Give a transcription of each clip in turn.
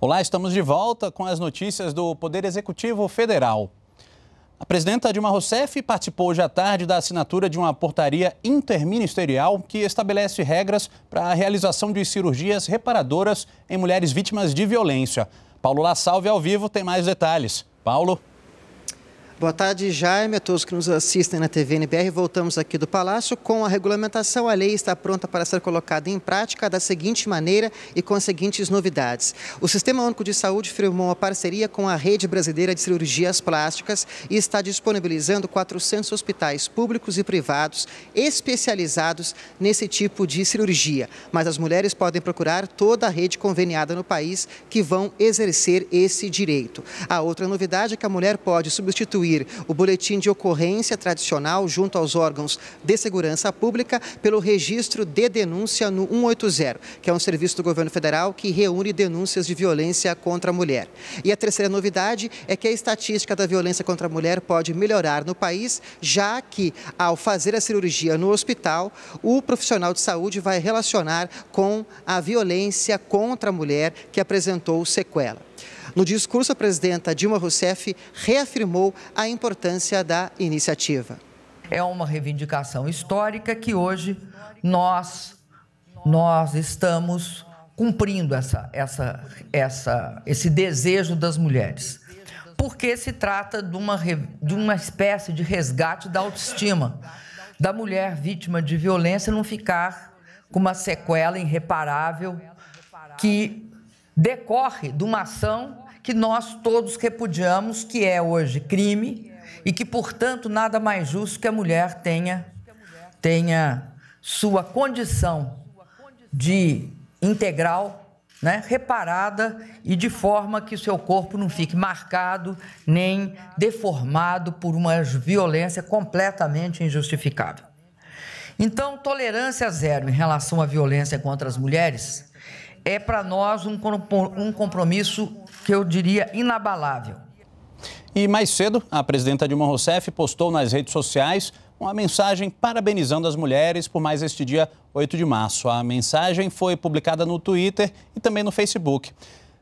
Olá, estamos de volta com as notícias do Poder Executivo Federal. A presidenta Dilma Rousseff participou hoje à tarde da assinatura de uma portaria interministerial que estabelece regras para a realização de cirurgias reparadoras em mulheres vítimas de violência. Paulo La Salve ao vivo tem mais detalhes. Paulo. Boa tarde, Jaime, a todos que nos assistem na TV NBR. Voltamos aqui do Palácio com a regulamentação. A lei está pronta para ser colocada em prática da seguinte maneira e com as seguintes novidades. O Sistema Único de Saúde firmou a parceria com a Rede Brasileira de Cirurgias Plásticas e está disponibilizando 400 hospitais públicos e privados especializados nesse tipo de cirurgia. Mas as mulheres podem procurar toda a rede conveniada no país que vão exercer esse direito. A outra novidade é que a mulher pode substituir instituir o boletim de ocorrência tradicional junto aos órgãos de segurança pública pelo registro de denúncia no 180, que é um serviço do governo federal que reúne denúncias de violência contra a mulher. E a terceira novidade é que a estatística da violência contra a mulher pode melhorar no país, já que ao fazer a cirurgia no hospital, o profissional de saúde vai relacionar com a violência contra a mulher que apresentou sequela. No discurso, a presidenta Dilma Rousseff reafirmou a importância da iniciativa. É uma reivindicação histórica que hoje nós, nós estamos cumprindo essa, essa, essa, esse desejo das mulheres. Porque se trata de uma, de uma espécie de resgate da autoestima da mulher vítima de violência não ficar com uma sequela irreparável que decorre de uma ação que nós todos repudiamos, que é hoje crime e que, portanto, nada mais justo que a mulher tenha, tenha sua condição de integral né, reparada e de forma que o seu corpo não fique marcado nem deformado por uma violência completamente injustificável. Então, tolerância zero em relação à violência contra as mulheres é para nós um, um compromisso que eu diria inabalável. E mais cedo, a presidenta Dilma Rousseff postou nas redes sociais uma mensagem parabenizando as mulheres por mais este dia 8 de março. A mensagem foi publicada no Twitter e também no Facebook.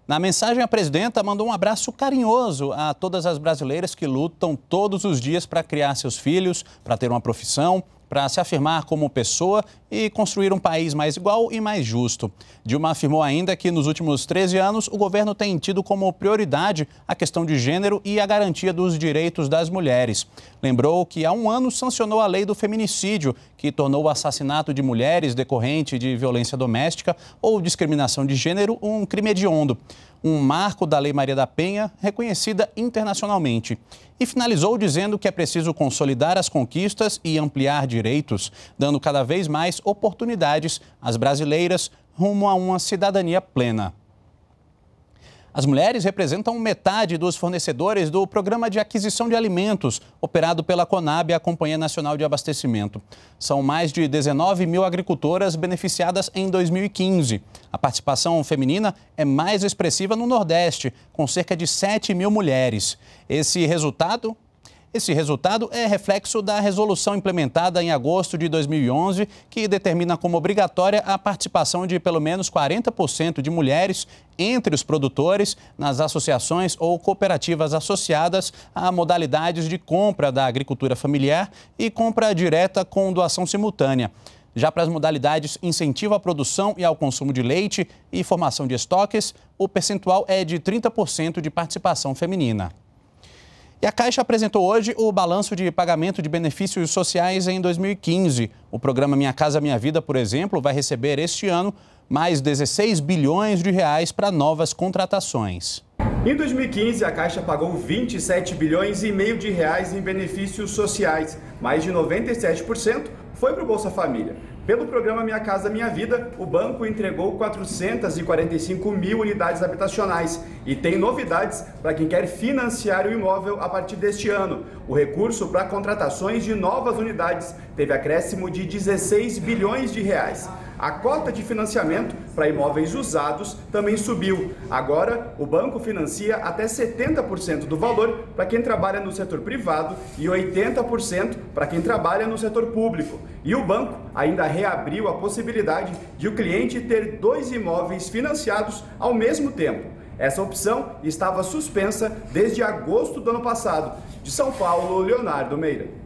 Na mensagem, a presidenta mandou um abraço carinhoso a todas as brasileiras que lutam todos os dias para criar seus filhos, para ter uma profissão, para se afirmar como pessoa e construir um país mais igual e mais justo. Dilma afirmou ainda que nos últimos 13 anos o governo tem tido como prioridade a questão de gênero e a garantia dos direitos das mulheres. Lembrou que há um ano sancionou a lei do feminicídio, que tornou o assassinato de mulheres decorrente de violência doméstica ou discriminação de gênero um crime hediondo um marco da Lei Maria da Penha, reconhecida internacionalmente. E finalizou dizendo que é preciso consolidar as conquistas e ampliar direitos, dando cada vez mais oportunidades às brasileiras rumo a uma cidadania plena. As mulheres representam metade dos fornecedores do Programa de Aquisição de Alimentos, operado pela Conab, a Companhia Nacional de Abastecimento. São mais de 19 mil agricultoras beneficiadas em 2015. A participação feminina é mais expressiva no Nordeste, com cerca de 7 mil mulheres. Esse resultado esse resultado é reflexo da resolução implementada em agosto de 2011, que determina como obrigatória a participação de pelo menos 40% de mulheres entre os produtores nas associações ou cooperativas associadas a modalidades de compra da agricultura familiar e compra direta com doação simultânea. Já para as modalidades incentivo à produção e ao consumo de leite e formação de estoques, o percentual é de 30% de participação feminina. E a Caixa apresentou hoje o balanço de pagamento de benefícios sociais em 2015. O programa Minha Casa Minha Vida, por exemplo, vai receber este ano mais 16 bilhões de reais para novas contratações. Em 2015, a Caixa pagou 27 bilhões e meio de reais em benefícios sociais. Mais de 97% foi para o Bolsa Família. Pelo programa Minha Casa Minha Vida, o banco entregou 445 mil unidades habitacionais e tem novidades para quem quer financiar o imóvel a partir deste ano. O recurso para contratações de novas unidades teve acréscimo de 16 bilhões de reais. A cota de financiamento para imóveis usados também subiu. Agora, o banco financia até 70% do valor para quem trabalha no setor privado e 80% para quem trabalha no setor público. E o banco ainda reabriu a possibilidade de o cliente ter dois imóveis financiados ao mesmo tempo. Essa opção estava suspensa desde agosto do ano passado. De São Paulo, Leonardo Meira.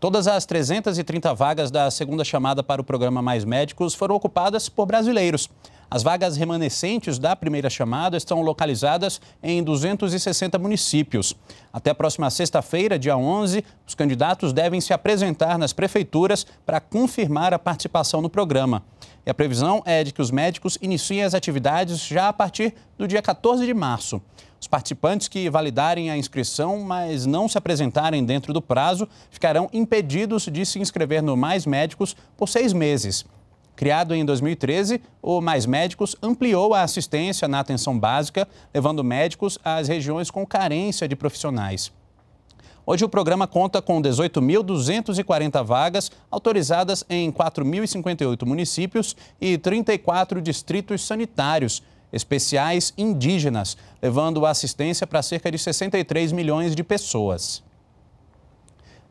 Todas as 330 vagas da segunda chamada para o programa Mais Médicos foram ocupadas por brasileiros. As vagas remanescentes da primeira chamada estão localizadas em 260 municípios. Até a próxima sexta-feira, dia 11, os candidatos devem se apresentar nas prefeituras para confirmar a participação no programa. E a previsão é de que os médicos iniciem as atividades já a partir do dia 14 de março. Os participantes que validarem a inscrição, mas não se apresentarem dentro do prazo, ficarão impedidos de se inscrever no Mais Médicos por seis meses. Criado em 2013, o Mais Médicos ampliou a assistência na atenção básica, levando médicos às regiões com carência de profissionais. Hoje o programa conta com 18.240 vagas autorizadas em 4.058 municípios e 34 distritos sanitários especiais indígenas, levando assistência para cerca de 63 milhões de pessoas.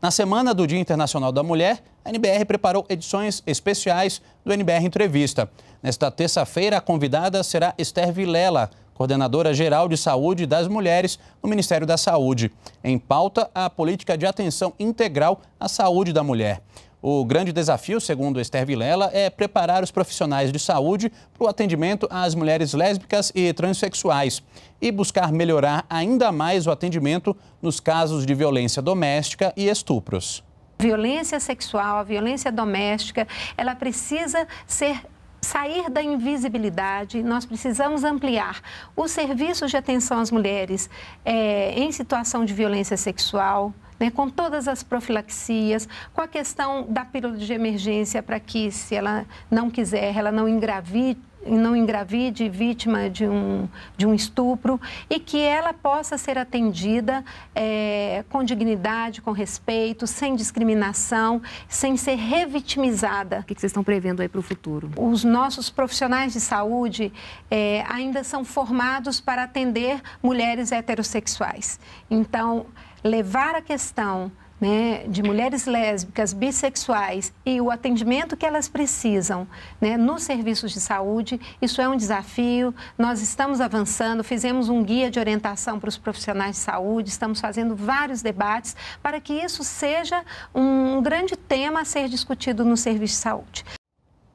Na semana do Dia Internacional da Mulher, a NBR preparou edições especiais do NBR Entrevista. Nesta terça-feira, a convidada será Esther Vilela, coordenadora geral de saúde das mulheres no Ministério da Saúde. Em pauta, a política de atenção integral à saúde da mulher. O grande desafio, segundo Esther Vilela, é preparar os profissionais de saúde para o atendimento às mulheres lésbicas e transexuais e buscar melhorar ainda mais o atendimento nos casos de violência doméstica e estupros. Violência sexual, violência doméstica, ela precisa ser sair da invisibilidade, nós precisamos ampliar os serviços de atenção às mulheres é, em situação de violência sexual, né, com todas as profilaxias, com a questão da pílula de emergência para que, se ela não quiser, ela não engravide não engravide vítima de um, de um estupro e que ela possa ser atendida é, com dignidade, com respeito, sem discriminação, sem ser revitimizada. O que vocês estão prevendo aí para o futuro? Os nossos profissionais de saúde é, ainda são formados para atender mulheres heterossexuais. Então, levar a questão né, de mulheres lésbicas, bissexuais e o atendimento que elas precisam né, nos serviços de saúde, isso é um desafio. Nós estamos avançando, fizemos um guia de orientação para os profissionais de saúde, estamos fazendo vários debates para que isso seja um grande tema a ser discutido no serviço de saúde.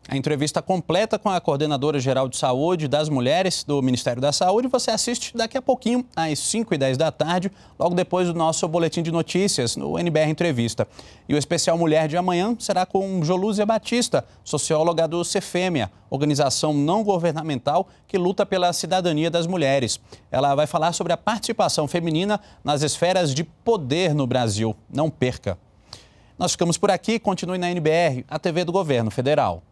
A entrevista completa com a coordenadora geral de saúde das mulheres do Ministério da Saúde você assiste daqui a pouquinho, às 5 e 10 da tarde, logo depois do nosso boletim de notícias no NBR Entrevista. E o especial Mulher de Amanhã será com Jolúzia Batista, socióloga do Cefêmea, organização não governamental que luta pela cidadania das mulheres. Ela vai falar sobre a participação feminina nas esferas de poder no Brasil. Não perca! Nós ficamos por aqui, continue na NBR, a TV do Governo Federal.